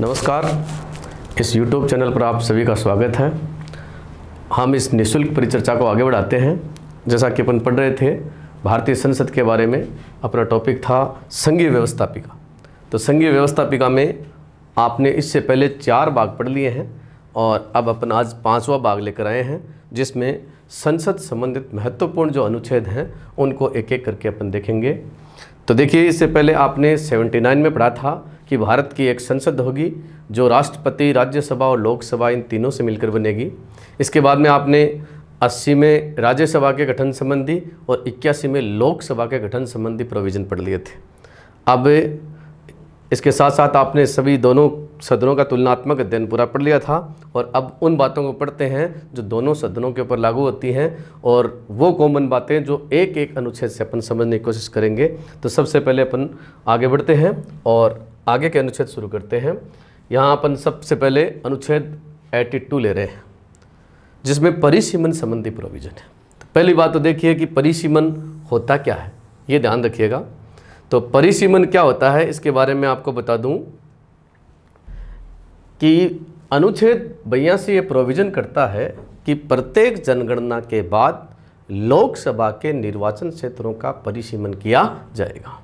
नमस्कार इस YouTube channel पर आप सभी का स्वागत है हम इस निशुल्क परिचर्चा को आगे बढ़ाते हैं जैसा कि अपन पढ़ रहे थे भारतीय संसद के बारे में अपना टॉपिक था संघीय व्यवस्थापिका तो संघीय व्यवस्थापिका में आपने इससे पहले चार भाग पढ़ लिए हैं और अब अपन आज पाँचवा भाग लेकर आए हैं जिसमें संसद संबंधित महत्वपूर्ण जो अनुच्छेद हैं उनको एक एक करके अपन देखेंगे तो देखिए इससे पहले आपने 79 में पढ़ा था कि भारत की एक संसद होगी जो राष्ट्रपति राज्यसभा और लोकसभा इन तीनों से मिलकर बनेगी इसके बाद में आपने अस्सी में राज्यसभा के गठन संबंधी और इक्यासी में लोकसभा के गठन संबंधी प्रोविज़न पढ़ लिए थे अब इसके साथ साथ आपने सभी दोनों सदनों का तुलनात्मक अध्ययन पूरा पढ़ लिया था और अब उन बातों को पढ़ते हैं जो दोनों सदनों के ऊपर लागू होती हैं और वो कॉमन बातें जो एक एक अनुच्छेद से अपन समझने की कोशिश करेंगे तो सबसे पहले अपन आगे बढ़ते हैं और आगे के अनुच्छेद शुरू करते हैं यहाँ अपन सबसे पहले अनुच्छेद 82 ले रहे हैं जिसमें परिसीमन संबंधी प्रोविजन है तो पहली बात तो देखिए कि परिसीमन होता क्या है ये ध्यान रखिएगा तो परिसीमन क्या होता है इसके बारे में आपको बता दूँ कि अनुच्छेद बयासी ये प्रोविज़न करता है कि प्रत्येक जनगणना के बाद लोकसभा के निर्वाचन क्षेत्रों का परिसीमन किया जाएगा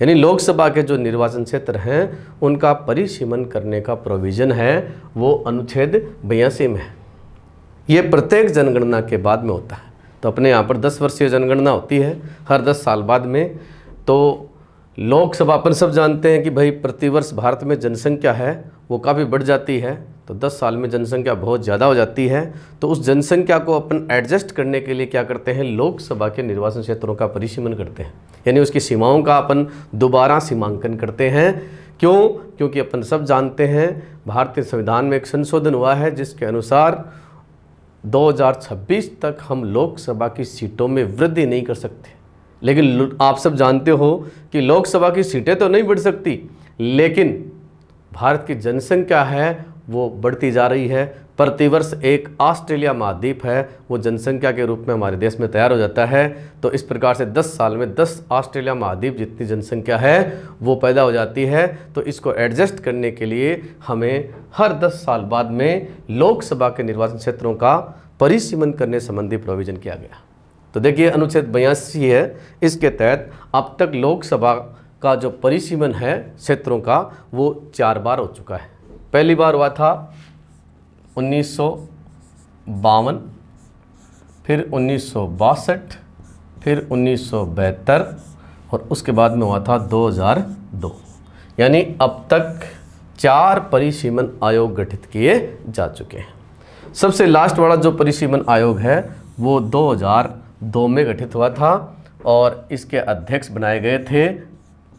यानी लोकसभा के जो निर्वाचन क्षेत्र हैं उनका परिसीमन करने का प्रोविज़न है वो अनुच्छेद बयासी में है ये प्रत्येक जनगणना के बाद में होता है तो अपने यहाँ पर दस वर्षीय जनगणना होती है हर दस साल बाद में तो लोकसभा अपन सब जानते हैं कि भाई प्रतिवर्ष भारत में जनसंख्या है वो काफ़ी बढ़ जाती है तो 10 साल में जनसंख्या बहुत ज़्यादा हो जाती है तो उस जनसंख्या को अपन एडजस्ट करने के लिए क्या करते हैं लोकसभा के निर्वाचन क्षेत्रों का परिसीमन करते हैं यानी उसकी सीमाओं का अपन दोबारा सीमांकन करते हैं क्यों क्योंकि अपन सब जानते हैं भारतीय संविधान में एक संशोधन हुआ है जिसके अनुसार 2026 तक हम लोकसभा की सीटों में वृद्धि नहीं कर सकते लेकिन आप सब जानते हो कि लोकसभा की सीटें तो नहीं बढ़ सकती लेकिन भारत की जनसंख्या है वो बढ़ती जा रही है प्रतिवर्ष एक ऑस्ट्रेलिया महाद्वीप है वो जनसंख्या के रूप में हमारे देश में तैयार हो जाता है तो इस प्रकार से 10 साल में 10 ऑस्ट्रेलिया महाद्वीप जितनी जनसंख्या है वो पैदा हो जाती है तो इसको एडजस्ट करने के लिए हमें हर 10 साल बाद में लोकसभा के निर्वाचन क्षेत्रों का परिसीमन करने संबंधी प्रोविज़न किया गया तो देखिए अनुच्छेद बयासी है इसके तहत अब तक लोकसभा का जो परिसीमन है क्षेत्रों का वो चार बार हो चुका है पहली बार हुआ था उन्नीस फिर उन्नीस फिर उन्नीस और उसके बाद में हुआ था 2002 यानी अब तक चार परिसीमन आयोग गठित किए जा चुके हैं सबसे लास्ट वाला जो परिसीमन आयोग है वो दो में गठित हुआ था और इसके अध्यक्ष बनाए गए थे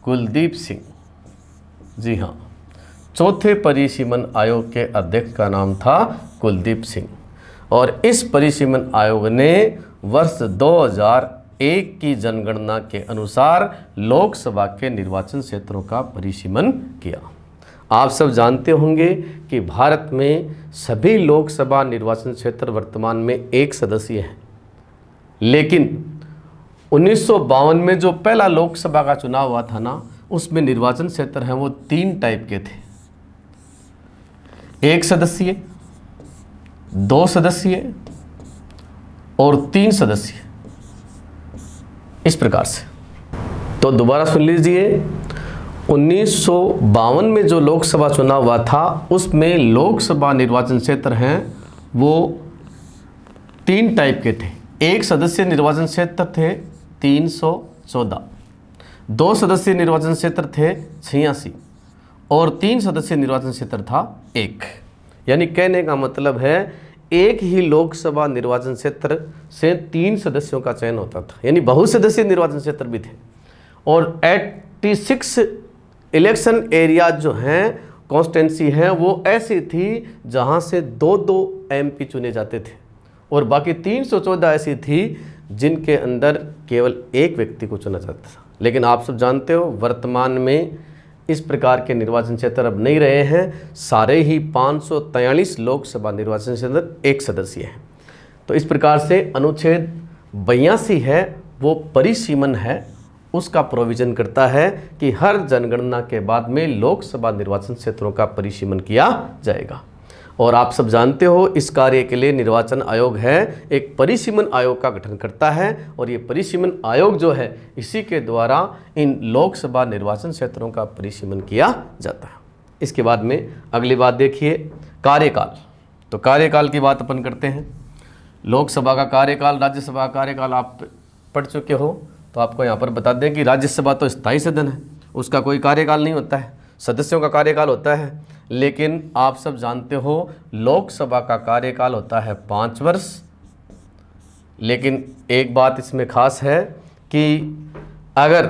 कुलदीप सिंह जी हाँ चौथे परिसीमन आयोग के अध्यक्ष का नाम था कुलदीप सिंह और इस परिसीमन आयोग ने वर्ष 2001 की जनगणना के अनुसार लोकसभा के निर्वाचन क्षेत्रों का परिसीमन किया आप सब जानते होंगे कि भारत में सभी लोकसभा निर्वाचन क्षेत्र वर्तमान में एक सदस्यीय हैं लेकिन उन्नीस में जो पहला लोकसभा का चुनाव हुआ था ना उसमें निर्वाचन क्षेत्र हैं वो तीन टाइप के थे एक सदस्यीय दो सदस्यीय और तीन सदस्य इस प्रकार से तो दोबारा सुन लीजिए उन्नीस में जो लोकसभा चुनाव हुआ था उसमें लोकसभा निर्वाचन क्षेत्र हैं वो तीन टाइप के थे एक सदस्य निर्वाचन क्षेत्र थे तीन सौ चौदह दो सदस्य निर्वाचन क्षेत्र थे छियासी और तीन सदस्य निर्वाचन क्षेत्र था एक यानी कहने का मतलब है एक ही लोकसभा निर्वाचन क्षेत्र से तीन सदस्यों का चयन होता था यानी बहुसदस्यीय निर्वाचन क्षेत्र भी थे और एट्टी सिक्स इलेक्शन एरिया जो हैं कॉन्स्टेंसी हैं वो ऐसी थी जहाँ से दो दो एमपी चुने जाते थे और बाकी 314 ऐसी थी जिनके अंदर केवल एक व्यक्ति को चुना जाता था लेकिन आप सब जानते हो वर्तमान में इस प्रकार के निर्वाचन क्षेत्र अब नहीं रहे हैं सारे ही पाँच लोकसभा निर्वाचन क्षेत्र एक सदस्य हैं तो इस प्रकार से अनुच्छेद बयासी है वो परिसीमन है उसका प्रोविजन करता है कि हर जनगणना के बाद में लोकसभा निर्वाचन क्षेत्रों का परिसीमन किया जाएगा और आप सब जानते हो इस कार्य के लिए निर्वाचन आयोग है एक परिसीमन आयोग का गठन करता है और ये परिसीमन आयोग जो है इसी के द्वारा इन लोकसभा निर्वाचन क्षेत्रों का परिसीमन किया जाता है इसके बाद में अगली बात देखिए कार्यकाल तो कार्यकाल की बात अपन करते हैं लोकसभा का कार्यकाल राज्यसभा का कार्यकाल आप पढ़ चुके हो तो आपको यहाँ पर बता दें कि राज्यसभा तो स्थायी सदन है उसका कोई कार्यकाल नहीं होता है सदस्यों का कार्यकाल होता है लेकिन आप सब जानते हो लोकसभा का कार्यकाल होता है पाँच वर्ष लेकिन एक बात इसमें खास है कि अगर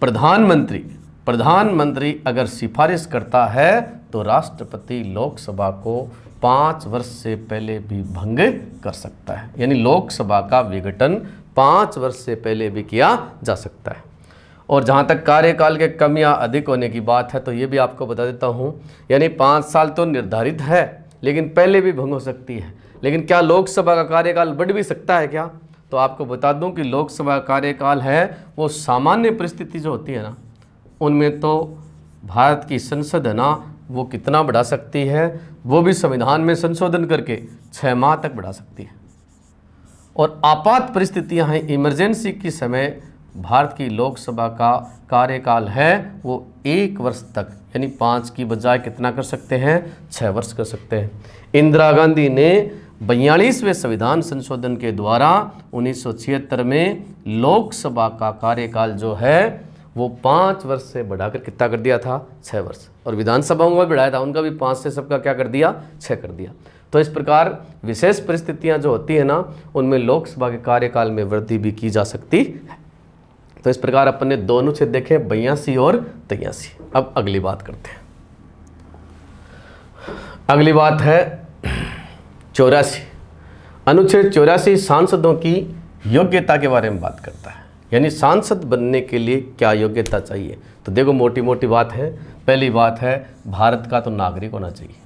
प्रधानमंत्री प्रधानमंत्री अगर सिफारिश करता है तो राष्ट्रपति लोकसभा को पाँच वर्ष से पहले भी भंग कर सकता है यानी लोकसभा का विघटन पाँच वर्ष से पहले भी किया जा सकता है और जहाँ तक कार्यकाल के कम या अधिक होने की बात है तो ये भी आपको बता देता हूँ यानी पाँच साल तो निर्धारित है लेकिन पहले भी भंग हो सकती है लेकिन क्या लोकसभा का कार्यकाल बढ़ भी सकता है क्या तो आपको बता दूं कि लोकसभा कार्यकाल है वो सामान्य परिस्थिति जो होती है ना उनमें तो भारत की संसद है ना वो कितना बढ़ा सकती है वो भी संविधान में संशोधन करके छः माह तक बढ़ा सकती है और आपात परिस्थितियाँ हैं इमरजेंसी के समय भारत की लोकसभा का कार्यकाल है वो एक वर्ष तक यानी पाँच की बजाय कितना कर सकते हैं छः वर्ष कर सकते हैं इंदिरा गांधी ने बयालीसवें संविधान संशोधन के द्वारा उन्नीस में लोकसभा का कार्यकाल जो है वो पाँच वर्ष से बढ़ाकर कितना कर दिया था छः वर्ष और विधानसभा में बढ़ाया था उनका भी पाँच से सबका क्या कर दिया छः कर दिया तो इस प्रकार विशेष परिस्थितियां जो होती है ना उनमें लोकसभा के कार्यकाल में वृद्धि भी की जा सकती है तो इस प्रकार अपन ने दोनों छेद देखे बयासी और तयासी अब अगली बात करते हैं अगली बात है चौरासी अनुच्छेद चौरासी सांसदों की योग्यता के बारे में बात करता है यानी सांसद बनने के लिए क्या योग्यता चाहिए तो देखो मोटी मोटी बात है पहली बात है भारत का तो नागरिक होना चाहिए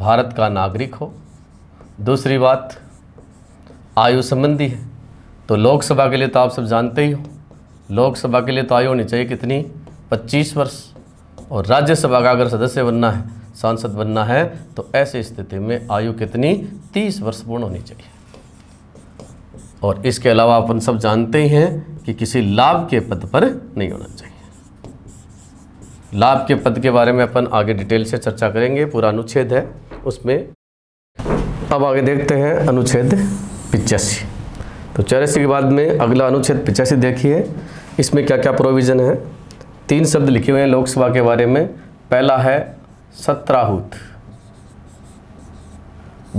भारत का नागरिक हो दूसरी बात आयु संबंधी है तो लोकसभा के लिए तो आप सब जानते ही हो लोकसभा के लिए तो आयु होनी चाहिए कितनी 25 वर्ष और राज्यसभा का अगर सदस्य बनना है सांसद बनना है तो ऐसी स्थिति में आयु कितनी 30 वर्ष पूर्ण होनी चाहिए और इसके अलावा अपन सब जानते ही हैं कि किसी लाभ के पद पर नहीं होना चाहिए लाभ के पद के बारे में अपन आगे डिटेल से चर्चा करेंगे पूरा अनुच्छेद है उसमें अब आगे देखते हैं अनुच्छेद पिचासी तो चौरासी के बाद में अगला अनुच्छेद पिचासी देखिए इसमें क्या क्या प्रोविज़न है तीन शब्द लिखे हुए हैं लोकसभा के बारे में पहला है सत्राहूत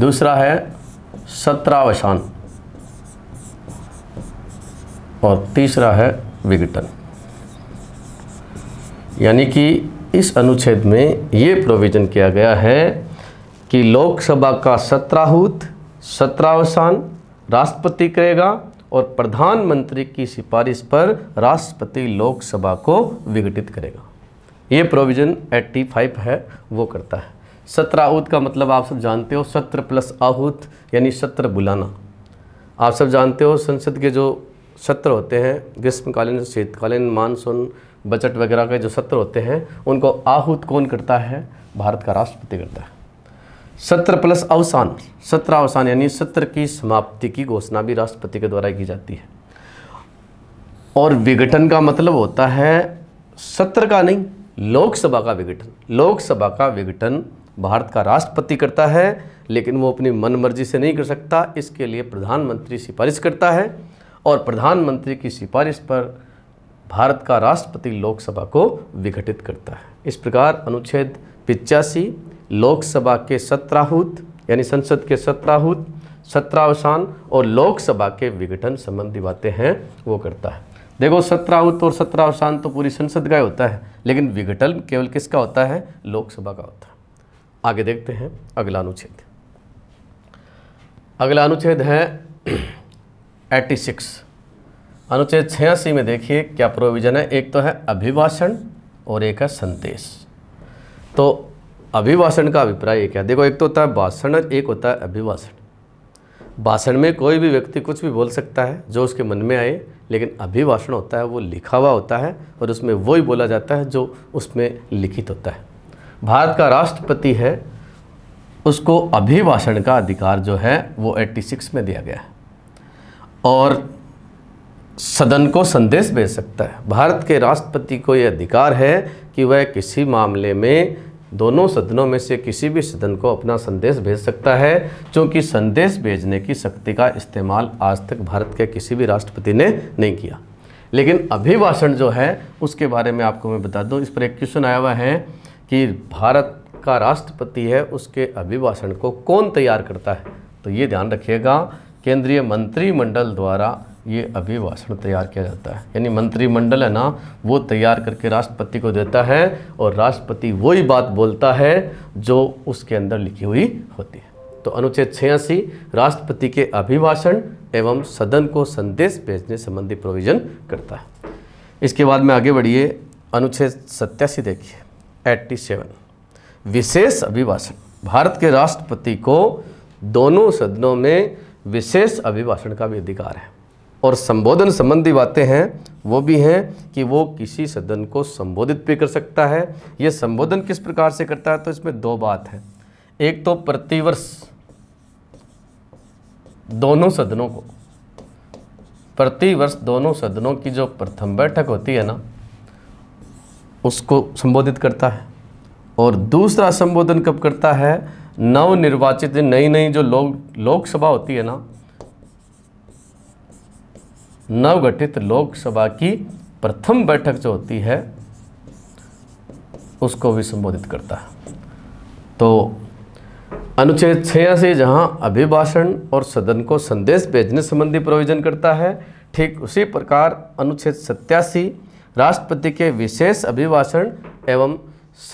दूसरा है सत्रावसान और तीसरा है विघटन यानी कि इस अनुच्छेद में ये प्रोविज़न किया गया है कि लोकसभा का सत्राहूत सत्रावसान राष्ट्रपति करेगा और प्रधानमंत्री की सिफारिश पर राष्ट्रपति लोकसभा को विघटित करेगा ये प्रोविज़न 85 है वो करता है सत्र आहूत का मतलब आप सब जानते हो सत्र प्लस आहूत यानी सत्र बुलाना आप सब जानते हो संसद के जो सत्र होते हैं ग्रीष्मकालीन शीतकालीन मानसून बजट वगैरह के जो सत्र होते हैं उनको आहूत कौन करता है भारत का राष्ट्रपति करता है सत्र प्लस अवसान सत्र अवसान यानी सत्र की समाप्ति की घोषणा भी राष्ट्रपति के द्वारा की जाती है और विघटन का मतलब होता है सत्र का नहीं लोकसभा का विघटन लोकसभा का विघटन भारत का राष्ट्रपति करता है लेकिन वो अपनी मन मर्जी से नहीं कर सकता इसके लिए प्रधानमंत्री सिफारिश करता है और प्रधानमंत्री की सिफारिश पर भारत का राष्ट्रपति लोकसभा को विघटित करता है इस प्रकार अनुच्छेद पिचासी लोकसभा के सत्राहूत यानी संसद के सत्राहूत सत्रावसान और लोकसभा के विघटन संबंधी बातें हैं वो करता है देखो सत्राहूत और सत्रावसान तो पूरी संसद का ही होता है लेकिन विघटन केवल किसका होता है लोकसभा का होता है आगे देखते हैं अगला अनुच्छेद अगला अनुच्छेद है एट्टी सिक्स अनुच्छेद छियासी में देखिए क्या प्रोविज़न है एक तो है अभिभाषण और एक है संदेश तो अभिभाषण का अभिप्राय एक है देखो एक तो होता है भाषण एक होता है अभिभाषण भाषण में कोई भी व्यक्ति कुछ भी बोल सकता है जो उसके मन में आए लेकिन अभिभाषण होता है वो लिखा हुआ होता है और उसमें वो ही बोला जाता है जो उसमें लिखित होता है भारत का राष्ट्रपति है उसको अभिभाषण का अधिकार जो है वो 86 में दिया गया है और सदन को संदेश भेज सकता है भारत के राष्ट्रपति को ये अधिकार है कि वह किसी मामले में दोनों सदनों में से किसी भी सदन को अपना संदेश भेज सकता है क्योंकि संदेश भेजने की शक्ति का इस्तेमाल आज तक भारत के किसी भी राष्ट्रपति ने नहीं किया लेकिन अभिभाषण जो है उसके बारे में आपको मैं बता दूं इस पर एक क्वेश्चन आया हुआ है कि भारत का राष्ट्रपति है उसके अभिभाषण को कौन तैयार करता है तो ये ध्यान रखिएगा केंद्रीय मंत्रिमंडल द्वारा ये अभिभाषण तैयार किया जाता है यानी मंत्रिमंडल है ना वो तैयार करके राष्ट्रपति को देता है और राष्ट्रपति वही बात बोलता है जो उसके अंदर लिखी हुई होती है तो अनुच्छेद छियासी राष्ट्रपति के अभिभाषण एवं सदन को संदेश भेजने संबंधी प्रोविजन करता है इसके बाद में आगे बढ़िए अनुच्छेद सत्यासी देखिए एट्टी सेवन विशेष अभिभाषण भारत के राष्ट्रपति को दोनों सदनों में विशेष अभिभाषण का भी अधिकार है और संबोधन संबंधी बातें हैं वो भी हैं कि वो किसी सदन को संबोधित भी कर सकता है ये संबोधन किस प्रकार से करता है तो इसमें दो बात है एक तो प्रतिवर्ष दोनों सदनों को प्रतिवर्ष दोनों सदनों की जो प्रथम बैठक होती है ना उसको संबोधित करता है और दूसरा संबोधन कब करता है नवनिर्वाचित नई नई जो लोग लोकसभा होती है ना नवगठित लोकसभा की प्रथम बैठक जो होती है उसको भी संबोधित करता है तो अनुच्छेद छियासी जहां अभिभाषण और सदन को संदेश भेजने संबंधी प्रोविजन करता है ठीक उसी प्रकार अनुच्छेद सत्यासी राष्ट्रपति के विशेष अभिभाषण एवं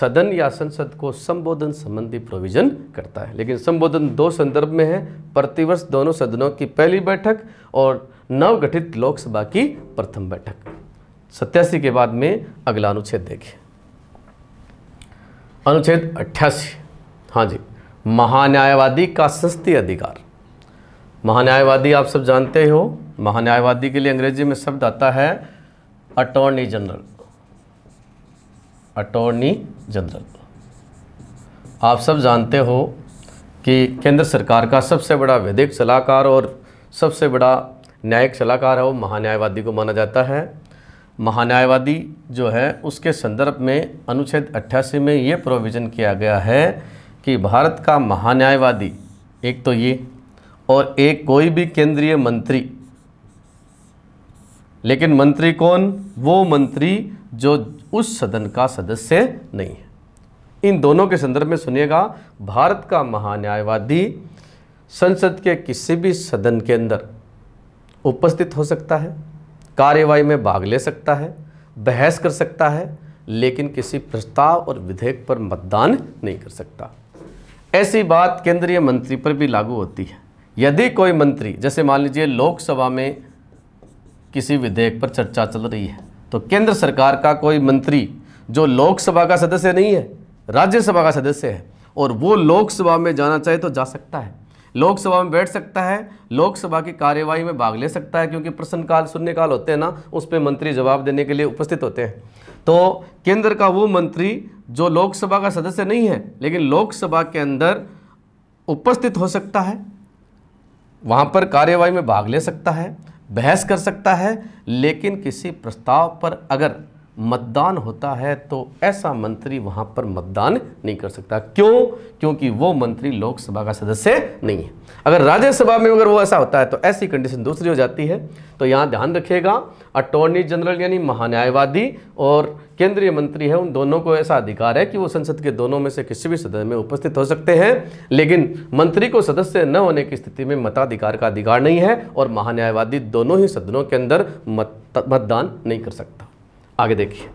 सदन या संसद को संबोधन संबंधी प्रोविजन करता है लेकिन संबोधन दो संदर्भ में है प्रतिवर्ष दोनों सदनों की पहली बैठक और नवगठित लोकसभा की प्रथम बैठक सत्यासी के बाद में अगला अनुच्छेद देखिए अनुच्छेद अट्ठासी हाँ जी महान्यायवादी का सस्ती अधिकार महान्यायवादी आप सब जानते हो महान्यायवादी के लिए अंग्रेजी में शब्द आता है अटॉर्नी जनरल अटॉर्नी जनरल आप सब जानते हो कि केंद्र सरकार का सबसे बड़ा विधिक सलाहकार और सबसे बड़ा न्यायिक सलाहकार है वो महान्यायवादी को माना जाता है महान्यायवादी जो है उसके संदर्भ में अनुच्छेद अट्ठासी में ये प्रोविज़न किया गया है कि भारत का महान्यायवादी एक तो ये और एक कोई भी केंद्रीय मंत्री लेकिन मंत्री कौन वो मंत्री जो उस सदन का सदस्य नहीं है इन दोनों के संदर्भ में सुनिएगा भारत का महान्यायवादी संसद के किसी भी सदन के अंदर उपस्थित हो सकता है कार्यवाही में भाग ले सकता है बहस कर सकता है लेकिन किसी प्रस्ताव और विधेयक पर मतदान नहीं कर सकता ऐसी बात केंद्रीय मंत्री पर भी लागू होती है यदि कोई मंत्री जैसे मान लीजिए लोकसभा में किसी विधेयक पर चर्चा चल रही है तो केंद्र सरकार का कोई मंत्री जो लोकसभा का सदस्य नहीं है राज्यसभा का सदस्य है और वो लोकसभा में जाना चाहे तो जा सकता है लोकसभा में बैठ सकता है लोकसभा की कार्यवाही में भाग ले सकता है क्योंकि प्रश्नकाल शून्यकाल होते हैं ना उस पर मंत्री जवाब देने के लिए उपस्थित होते हैं तो केंद्र का वो मंत्री जो लोकसभा का सदस्य नहीं है लेकिन लोकसभा के अंदर उपस्थित हो सकता है वहाँ पर कार्यवाही में भाग ले सकता है बहस कर सकता है लेकिन किसी प्रस्ताव पर अगर मतदान होता है तो ऐसा मंत्री वहां पर मतदान नहीं कर सकता क्यों क्योंकि वो मंत्री लोकसभा का सदस्य नहीं है अगर राज्यसभा में अगर वो ऐसा होता है तो ऐसी कंडीशन दूसरी हो जाती है तो यहाँ ध्यान रखिएगा अटॉर्नी जनरल यानी महान्यायवादी और केंद्रीय मंत्री है उन दोनों को ऐसा अधिकार है कि वो संसद के दोनों में से किसी भी सदन में उपस्थित हो सकते हैं लेकिन मंत्री को सदस्य न होने की स्थिति में मताधिकार का अधिकार नहीं है और महान्यायवादी दोनों ही सदनों के अंदर मतदान नहीं कर सकता आगे देखिए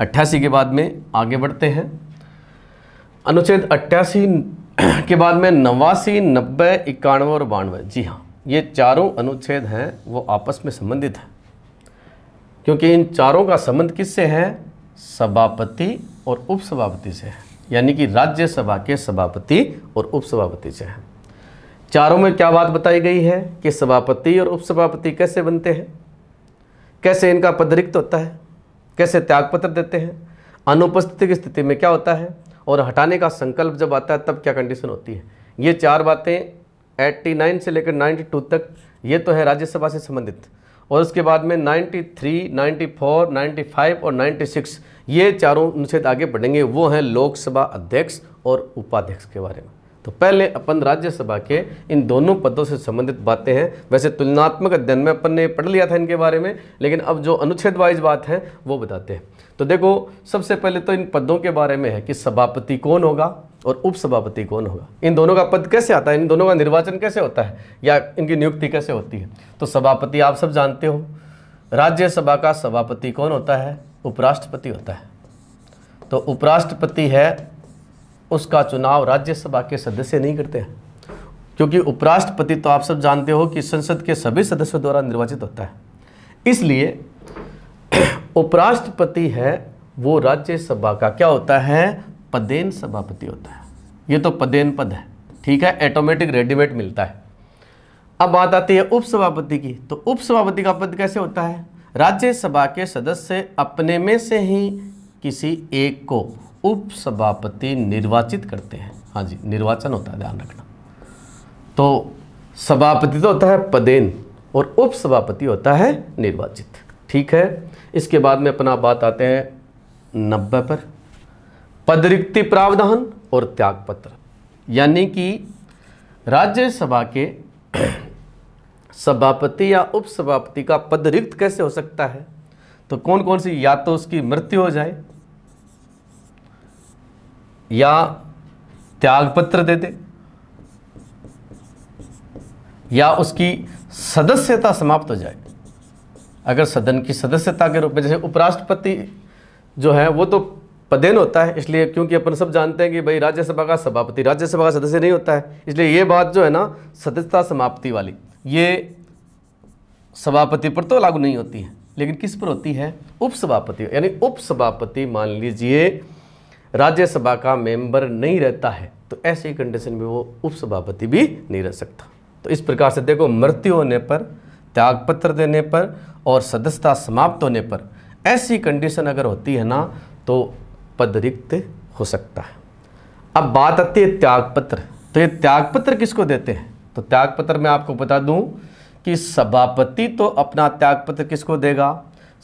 अट्ठासी के बाद में आगे बढ़ते हैं अनुच्छेद अट्ठासी के बाद में नवासी नब्बे इक्यानवे और बानवे जी हाँ ये चारों अनुच्छेद हैं वो आपस में संबंधित हैं क्योंकि इन चारों का संबंध किससे है सभापति और उपसभापति से है यानी कि राज्यसभा के सभापति और उपसभापति से है चारों में क्या बात बताई गई है कि सभापति और उपसभापति कैसे बनते हैं कैसे इनका पदरिक्त होता है कैसे त्यागपत्र देते हैं अनुपस्थिति की स्थिति में क्या होता है और हटाने का संकल्प जब आता है तब क्या कंडीशन होती है ये चार बातें 89 से लेकर 92 तक ये तो है राज्यसभा से संबंधित और उसके बाद में 93, 94, 95 और 96 ये चारों उनसे आगे बढ़ेंगे वो हैं लोकसभा अध्यक्ष और उपाध्यक्ष के बारे में तो पहले अपन राज्यसभा के इन दोनों पदों से संबंधित बातें हैं वैसे तुलनात्मक अध्ययन में अपन ने पढ़ लिया था इनके बारे में लेकिन अब जो अनुच्छेद वाइज बात है वो बताते हैं तो देखो सबसे पहले तो इन पदों के बारे में है कि सभापति कौन होगा और उपसभापति कौन होगा इन दोनों का पद कैसे आता है इन दोनों का निर्वाचन कैसे होता है या इनकी नियुक्ति कैसे होती है तो सभापति आप सब जानते हो राज्यसभा का सभापति कौन होता है उपराष्ट्रपति होता है तो उपराष्ट्रपति है उसका चुनाव राज्यसभा के सदस्य नहीं करते हैं क्योंकि उपराष्ट्रपति तो आप सब जानते हो कि संसद के सभी सदस्यों द्वारा निर्वाचित होता है इसलिए उपराष्ट्रपति है वो राज्यसभा का क्या होता है पदेन सभापति होता है ये तो पदेन पद है ठीक है ऑटोमेटिक रेडीमेड मिलता है अब बात आती है उपसभापति की तो उपसभापति का पद कैसे होता है राज्यसभा के सदस्य अपने में से ही किसी एक को उपसभापति निर्वाचित करते हैं हाँ जी निर्वाचन होता है ध्यान रखना तो सभापति तो होता है पदेन और उपसभापति होता है निर्वाचित ठीक है इसके बाद में अपना बात आते हैं नब्बे पर पद रिक्ति प्रावधान और त्यागपत्र यानी कि राज्यसभा के सभापति या उपसभापति का पद रिक्त कैसे हो सकता है तो कौन कौन सी या तो उसकी मृत्यु हो जाए या त्यागपत्र दे दे या उसकी सदस्यता समाप्त हो जाए अगर सदन की सदस्यता के रूप में जैसे उपराष्ट्रपति जो है वो तो पदेन होता है इसलिए क्योंकि अपन सब जानते हैं कि भाई राज्यसभा का सभापति राज्यसभा का सदस्य नहीं होता है इसलिए ये बात जो है ना सदस्यता समाप्ति वाली ये सभापति पर तो लागू नहीं होती है लेकिन किस पर होती है उपसभापति यानी उपसभापति मान लीजिए राज्यसभा का मेंबर नहीं रहता है तो ऐसी कंडीशन में वो उपसभापति भी नहीं रह सकता तो इस प्रकार से देखो मृत्यु होने पर त्यागपत्र देने पर और सदस्यता समाप्त होने पर ऐसी कंडीशन अगर होती है ना तो पद रिक्त हो सकता है अब बात आती है त्यागपत्र तो ये त्यागपत्र किसको देते हैं तो त्यागपत्र मैं आपको बता दूं कि सभापति तो अपना त्यागपत्र किसको देगा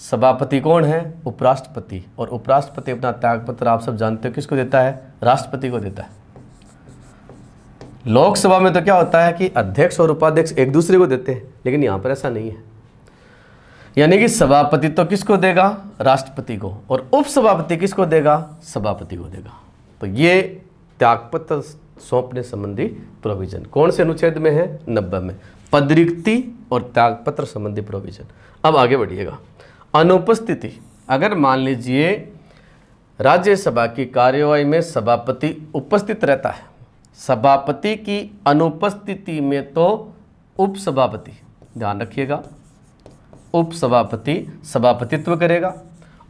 सभापति कौन है उपराष्ट्रपति और उपराष्ट्रपति अपना त्यागपत्र आप सब जानते हो किसको देता है राष्ट्रपति को देता है लोकसभा में तो क्या होता है कि अध्यक्ष और उपाध्यक्ष एक दूसरे को देते हैं लेकिन यहां पर ऐसा नहीं है यानी कि सभापति तो किसको देगा राष्ट्रपति को और उपसभापति किसको देगा सभापति को देगा तो ये त्यागपत्र सौंपने संबंधी प्रोविजन कौन से अनुच्छेद में है नब्बे में पदरिक्ति और त्यागपत्र संबंधी प्रोविजन अब आगे बढ़िएगा अनुपस्थिति अगर मान लीजिए राज्यसभा की कार्यवाही में सभापति उपस्थित रहता है सभापति की अनुपस्थिति में तो उपसभापति ध्यान रखिएगा उपसभापति सभापतित्व करेगा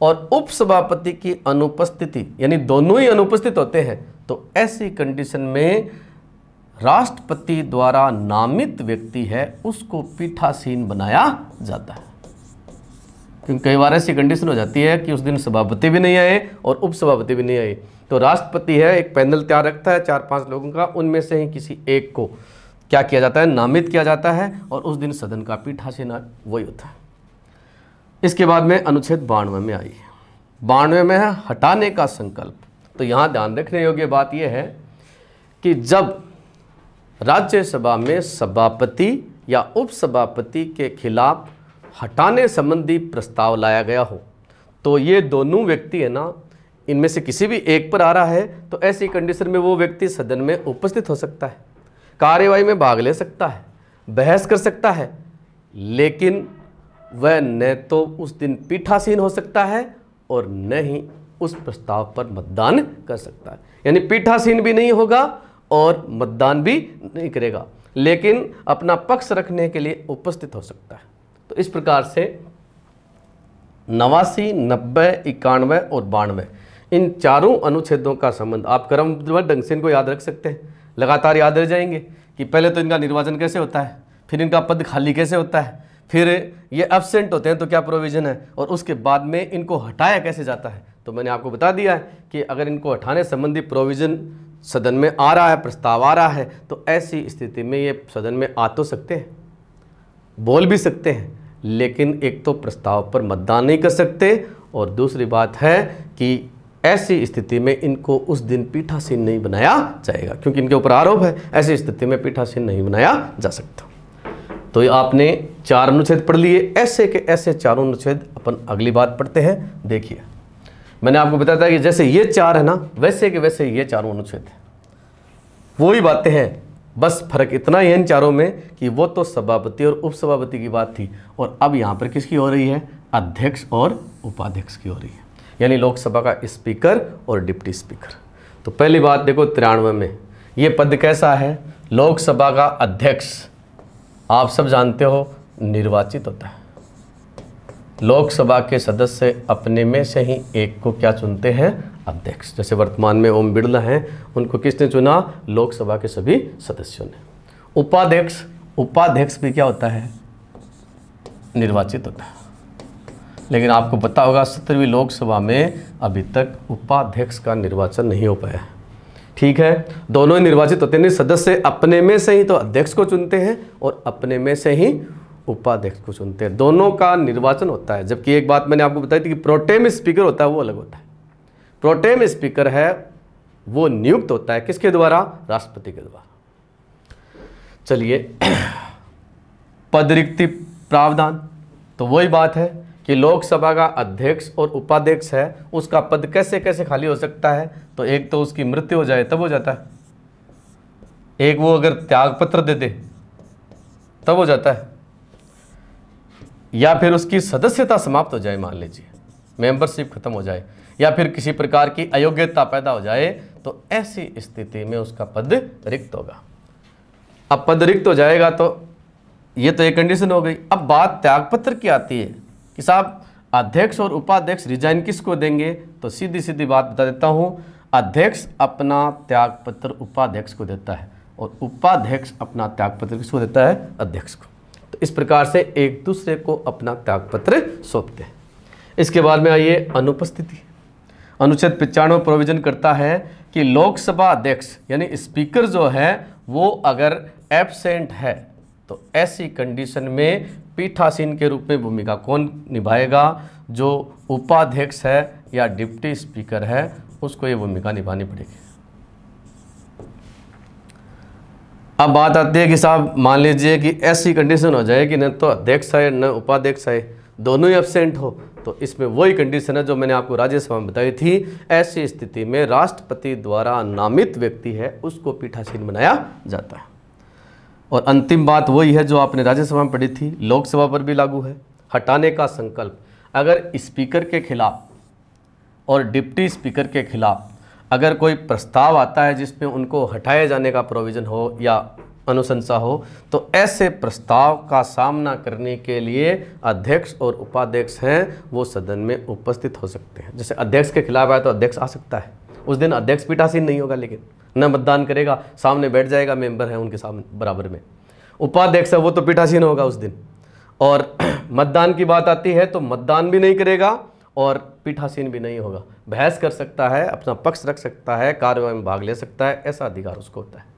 और उपसभापति की अनुपस्थिति यानी दोनों ही अनुपस्थित होते हैं तो ऐसी कंडीशन में राष्ट्रपति द्वारा नामित व्यक्ति है उसको पीठासीन बनाया जाता है क्योंकि कई बार ऐसी कंडीशन हो जाती है कि उस दिन सभापति भी नहीं आए और उप सभापति भी नहीं आए तो राष्ट्रपति है एक पैनल तैयार रखता है चार पांच लोगों का उनमें से ही किसी एक को क्या किया जाता है नामित किया जाता है और उस दिन सदन का पीठासीन वही होता है इसके बाद में अनुच्छेद बानवे में आई है बानवे में है हटाने का संकल्प तो यहाँ ध्यान रखने योग्य बात यह है कि जब राज्यसभा में सभापति या उपसभापति के खिलाफ हटाने संबंधी प्रस्ताव लाया गया हो तो ये दोनों व्यक्ति है ना इनमें से किसी भी एक पर आ रहा है तो ऐसी कंडीशन में वो व्यक्ति सदन में उपस्थित हो सकता है कार्यवाही में भाग ले सकता है बहस कर सकता है लेकिन वह न तो उस दिन पीठासीन हो सकता है और न ही उस प्रस्ताव पर मतदान कर सकता है यानी पीठासीन भी नहीं होगा और मतदान भी नहीं करेगा लेकिन अपना पक्ष रखने के लिए उपस्थित हो सकता है तो इस प्रकार से नवासी नब्बे इक्यानवे और बानवे इन चारों अनुच्छेदों का संबंध आप कर्म ढंग से इनको याद रख सकते हैं लगातार याद रह जाएंगे कि पहले तो इनका निर्वाचन कैसे होता है फिर इनका पद खाली कैसे होता है फिर ये एबसेंट होते हैं तो क्या प्रोविज़न है और उसके बाद में इनको हटाया कैसे जाता है तो मैंने आपको बता दिया है कि अगर इनको हटाने संबंधी प्रोविज़न सदन में आ रहा है प्रस्ताव आ रहा है तो ऐसी स्थिति में ये सदन में आ तो सकते हैं बोल भी सकते हैं लेकिन एक तो प्रस्ताव पर मतदान नहीं कर सकते और दूसरी बात है कि ऐसी स्थिति में इनको उस दिन पीठासीन नहीं बनाया जाएगा क्योंकि इनके ऊपर आरोप है ऐसी स्थिति में पीठासीन नहीं बनाया जा सकता तो आपने चार अनुच्छेद पढ़ लिए ऐसे के ऐसे चारों अनुच्छेद अपन अगली बात पढ़ते हैं देखिए मैंने आपको बताया था कि जैसे ये चार है ना वैसे के वैसे ये चारों अनुच्छेद वही बातें हैं बस फर्क इतना ही है इन चारों में कि वो तो सभापति और उपसभापति की बात थी और अब यहाँ पर किसकी हो रही है अध्यक्ष और उपाध्यक्ष की हो रही है यानी लोकसभा का स्पीकर और डिप्टी स्पीकर तो पहली बात देखो तिरानवे में ये पद कैसा है लोकसभा का अध्यक्ष आप सब जानते हो निर्वाचित होता है लोकसभा के सदस्य अपने में से ही एक को क्या चुनते हैं अध्यक्ष जैसे वर्तमान में ओम बिड़ला हैं उनको किसने चुना लोकसभा के सभी सदस्यों ने उपाध्यक्ष उपाध्यक्ष भी क्या होता है निर्वाचित होता है लेकिन आपको पता होगा सत्रहवीं लोकसभा में अभी तक उपाध्यक्ष का निर्वाचन नहीं हो पाया है ठीक है दोनों ही निर्वाचित होते हैं सदस्य अपने में से ही तो अध्यक्ष को चुनते हैं और अपने में से ही उपाध्यक्ष को चुनते हैं दोनों का निर्वाचन होता है जबकि एक बात मैंने आपको बताई थी कि प्रोटेम स्पीकर होता है वो अलग होता है प्रोटेम स्पीकर है वो नियुक्त होता है किसके द्वारा राष्ट्रपति के द्वारा चलिए पद रिक्ति प्रावधान तो वही बात है कि लोकसभा का अध्यक्ष और उपाध्यक्ष है उसका पद कैसे कैसे खाली हो सकता है तो एक तो उसकी मृत्यु हो जाए तब हो जाता है एक वो अगर त्यागपत्र दे दे तब हो जाता है या फिर उसकी सदस्यता समाप्त हो जाए मान लीजिए मेंबरशिप खत्म हो जाए या फिर किसी प्रकार की अयोग्यता पैदा हो जाए तो ऐसी स्थिति में उसका पद रिक्त होगा अब पद रिक्त हो जाएगा तो ये तो एक कंडीशन हो गई अब बात त्यागपत्र की आती है कि साहब अध्यक्ष और उपाध्यक्ष रिजाइन किसको देंगे तो सीधी सीधी बात बता देता हूँ अध्यक्ष अपना त्यागपत्र उपाध्यक्ष को देता है और उपाध्यक्ष अपना त्यागपत्र किसको देता है अध्यक्ष को तो इस प्रकार से एक दूसरे को अपना त्यागपत्र सौंपते हैं इसके बाद में आइए अनुपस्थिति अनुच्छेद पिचानवे प्रोविजन करता है कि लोकसभा अध्यक्ष यानी स्पीकर जो है वो अगर एबसेंट है तो ऐसी कंडीशन में पीठासीन के रूप में भूमिका कौन निभाएगा जो उपाध्यक्ष है या डिप्टी स्पीकर है उसको ये भूमिका निभानी पड़ेगी अब बात आती है कि साहब मान लीजिए कि ऐसी कंडीशन हो जाए कि न तो अध्यक्ष है न उपाध्यक्ष है दोनों ही एबसेंट हो तो इसमें वही कंडीशन है जो मैंने आपको राज्यसभा में बताई थी ऐसी स्थिति में राष्ट्रपति द्वारा नामित व्यक्ति है उसको पीठासीन बनाया जाता है और अंतिम बात वही है जो आपने राज्यसभा में पढ़ी थी लोकसभा पर भी लागू है हटाने का संकल्प अगर स्पीकर के खिलाफ और डिप्टी स्पीकर के खिलाफ अगर कोई प्रस्ताव आता है जिसमें उनको हटाए जाने का प्रोविज़न हो या अनुशंसा हो तो ऐसे प्रस्ताव का सामना करने के लिए अध्यक्ष और उपाध्यक्ष हैं वो सदन में उपस्थित हो सकते हैं जैसे अध्यक्ष के खिलाफ आया तो अध्यक्ष आ सकता है उस दिन अध्यक्ष पीठासीन नहीं होगा लेकिन न मतदान करेगा सामने बैठ जाएगा मेंबर है उनके सामने बराबर में उपाध्यक्ष है वो तो पीठासीन होगा उस दिन और मतदान की बात आती है तो मतदान भी नहीं करेगा और पीठासीन भी नहीं होगा बहस कर सकता है अपना पक्ष रख सकता है कार्रवाई में भाग ले सकता है ऐसा अधिकार उसको होता है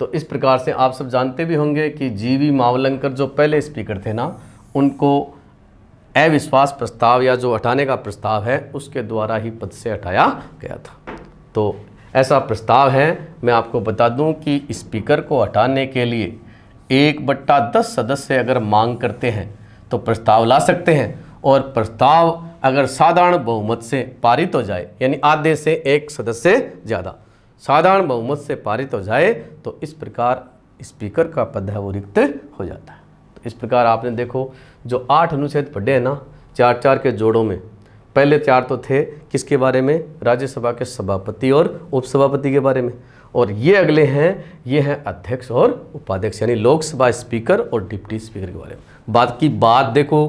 तो इस प्रकार से आप सब जानते भी होंगे कि जीवी मावलंकर जो पहले स्पीकर थे ना उनको अविश्वास प्रस्ताव या जो हटाने का प्रस्ताव है उसके द्वारा ही पद से हटाया गया था तो ऐसा प्रस्ताव है मैं आपको बता दूं कि स्पीकर को हटाने के लिए एक बट्टा दस सदस्य अगर मांग करते हैं तो प्रस्ताव ला सकते हैं और प्रस्ताव अगर साधारण बहुमत से पारित हो जाए यानी आधे से एक सदस्य ज़्यादा साधारण बहुमत से पारित हो जाए तो इस प्रकार स्पीकर का पद है वो रिक्त हो जाता है तो इस प्रकार आपने देखो जो आठ अनुच्छेद पढ़े हैं ना चार चार के जोड़ों में पहले चार तो थे किसके बारे में राज्यसभा के सभापति और उपसभापति के बारे में और ये अगले हैं ये हैं अध्यक्ष और उपाध्यक्ष यानी लोकसभा स्पीकर और डिप्टी स्पीकर के बारे में बात की बात देखो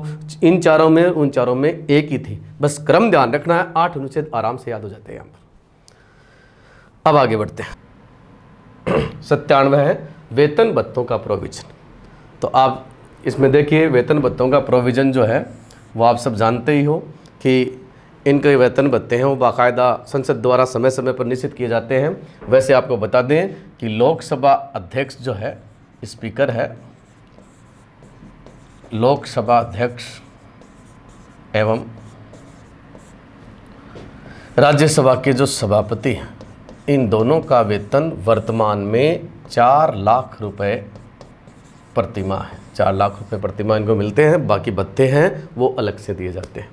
इन चारों में उन चारों में एक ही थी बस क्रम ध्यान रखना है आठ अनुच्छेद आराम से याद हो जाते हैं यहाँ पर अब आगे बढ़ते हैं सत्तानवे है वेतन भत्तों का प्रोविजन तो आप इसमें देखिए वेतन भत्तों का प्रोविज़न जो है वो आप सब जानते ही हो कि इनके वेतन भत्ते हैं वो बाकायदा संसद द्वारा समय समय पर निश्चित किए जाते हैं वैसे आपको बता दें कि लोकसभा अध्यक्ष जो है स्पीकर है लोकसभा अध्यक्ष एवं राज्यसभा के जो सभापति हैं इन दोनों का वेतन वर्तमान में चार लाख रुपए प्रतिमा है चार लाख रुपए प्रतिमा इनको मिलते हैं बाकी भत्ते हैं वो अलग से दिए जाते हैं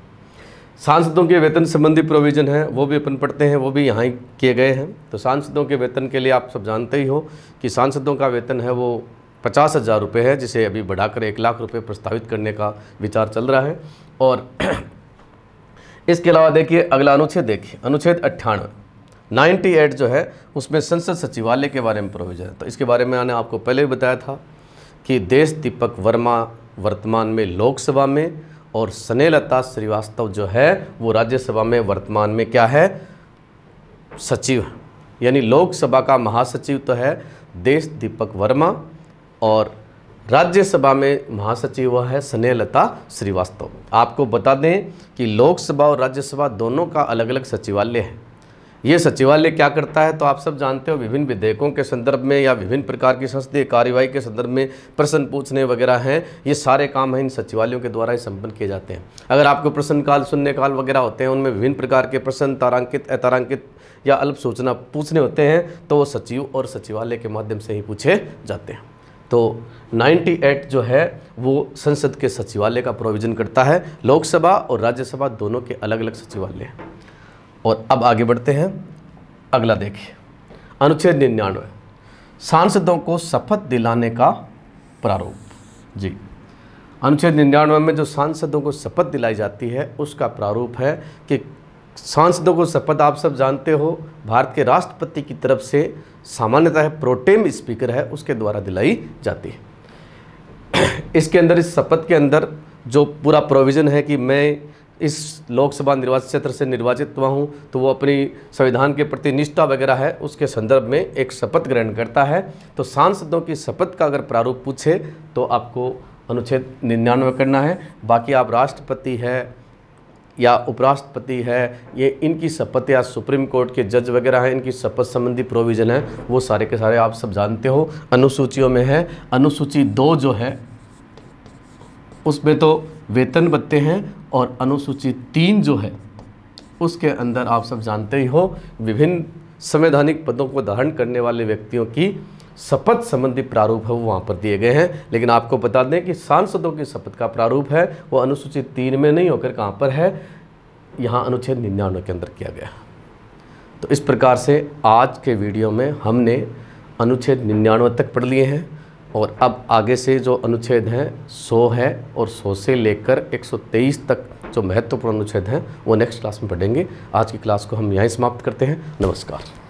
सांसदों के वेतन संबंधी प्रोविज़न है वो भी अपन पढ़ते हैं वो भी यहाँ ही किए गए हैं तो सांसदों के वेतन के लिए आप सब जानते ही हो कि सांसदों का वेतन है वो पचास हज़ार रुपये है जिसे अभी बढ़ाकर एक लाख रुपये प्रस्तावित करने का विचार चल रहा है और इसके अलावा देखिए अगला अनुच्छेद देखिए अनुच्छेद अट्ठानवे नाइन्टी एट जो है उसमें संसद सचिवालय के बारे में प्रोविजन है तो इसके बारे में मैंने आपको पहले भी बताया था कि देश दीपक वर्मा वर्तमान में लोकसभा में और स्नेलता श्रीवास्तव जो है वो राज्यसभा में वर्तमान में क्या है सचिव यानी लोकसभा का महासचिव तो है देश दीपक वर्मा और राज्यसभा में महासचिव वह है स्नेहलता श्रीवास्तव आपको बता दें कि लोकसभा और राज्यसभा दोनों का अलग अलग सचिवालय है ये सचिवालय क्या करता है तो आप सब जानते हो विभिन्न विधेयकों के संदर्भ में या विभिन्न प्रकार की संसदीय कार्यवाही के संदर्भ में प्रश्न पूछने वगैरह हैं ये सारे काम हैं इन सचिवालयों के द्वारा ही संपन्न किए जाते हैं अगर आपको प्रश्नकाल शून्यकाल वगैरह होते हैं उनमें विभिन्न प्रकार के प्रश्न तारांकित अतारांकित या अल्प सूचना पूछने होते हैं तो वो सचिव और सचिवालय के माध्यम से ही पूछे जाते हैं तो 98 जो है वो संसद के सचिवालय का प्रोविज़न करता है लोकसभा और राज्यसभा दोनों के अलग अलग सचिवालय हैं और अब आगे बढ़ते हैं अगला देखिए अनुच्छेद निन्यानवे सांसदों को शपथ दिलाने का प्रारूप जी अनुच्छेद निन्यानवे में जो सांसदों को शपथ दिलाई जाती है उसका प्रारूप है कि सांसदों को शपथ आप सब जानते हो भारत के राष्ट्रपति की तरफ से सामान्यतः प्रोटेम स्पीकर है उसके द्वारा दिलाई जाती है इसके अंदर इस शपथ के अंदर जो पूरा प्रोविज़न है कि मैं इस लोकसभा निर्वाचन क्षेत्र से निर्वाचित हुआ हूँ तो वो अपनी संविधान के प्रति निष्ठा वगैरह है उसके संदर्भ में एक शपथ ग्रहण करता है तो सांसदों की शपथ का अगर प्रारूप पूछे तो आपको अनुच्छेद निन्यानवे करना है बाकी आप राष्ट्रपति है या उपराष्ट्रपति है ये इनकी शपथ या सुप्रीम कोर्ट के जज वगैरह हैं इनकी शपथ संबंधी प्रोविज़न है वो सारे के सारे आप सब जानते हो अनुसूचियों में है अनुसूची दो जो है उसमें तो वेतन भत्ते हैं और अनुसूचित तीन जो है उसके अंदर आप सब जानते ही हो विभिन्न संवैधानिक पदों को धारण करने वाले व्यक्तियों की शपथ संबंधी प्रारूप है वो वहाँ पर दिए गए हैं लेकिन आपको बता दें कि सांसदों की शपथ का प्रारूप है वो अनुसूचित तीन में नहीं होकर कहाँ पर है यहाँ अनुच्छेद निन्यानवे के अंदर किया गया तो इस प्रकार से आज के वीडियो में हमने अनुच्छेद निन्यानवे तक पढ़ लिए हैं और अब आगे से जो अनुच्छेद हैं 100 है और 100 से लेकर 123 तक जो महत्वपूर्ण अनुच्छेद हैं वो नेक्स्ट क्लास में पढ़ेंगे आज की क्लास को हम यहीं समाप्त करते हैं नमस्कार